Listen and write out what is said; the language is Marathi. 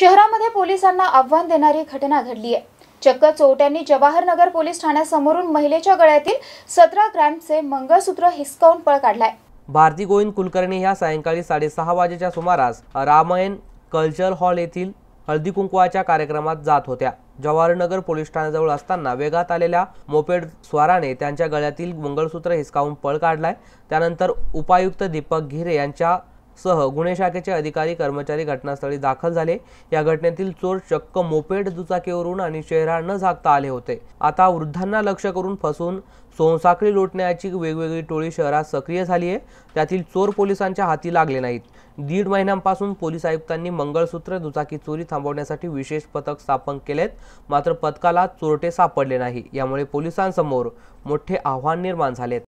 शहरामध्ये पोलिसांना आव्हान देणारी घटना घडली आहे चक्क चोरट्यांनी जवाहरनगर पोलीस ठाण्यासमोरून महिलेच्या गळ्यातील सतरा ग्रॅमचे मंगळसूत्र हिसकावून पळ काढलाय भारती गोविंद कुलकर्णी ह्या सायंकाळी साडेसहा वाजेच्या सुमारास रामायण कल्चर हॉल येथील हळदी कुंकवाच्या कार्यक्रमात जात होत्या जवाहरनगर पोलीस ठाण्याजवळ असताना वेगात आलेल्या मोपेड स्वाराने त्यांच्या गळ्यातील मंगळसूत्र हिसकावून पळ काढलाय त्यानंतर उपायुक्त दीपक घिरे यांच्या सह गुन्हे शाखेचे अधिकारी कर्मचारी घटनास्थळी दाखल झाले या घटनेतील चोर चक्क मोपेड दुचाकीवरून आणि चेहरा न झाकता आले होते आता वृद्धांना लक्ष करून फसून सोनसाखळी लुटण्याची वेगवेगळी टोळी शहरात सक्रिय झाली आहे त्यातील चोर पोलिसांच्या हाती लागले नाहीत दीड महिन्यांपासून पोलीस आयुक्तांनी मंगळसूत्र दुचाकी चोरी थांबवण्यासाठी विशेष पथक स्थापन केलेत मात्र पथकाला चोरटे सापडले नाही यामुळे पोलिसांसमोर मोठे आव्हान निर्माण झालेत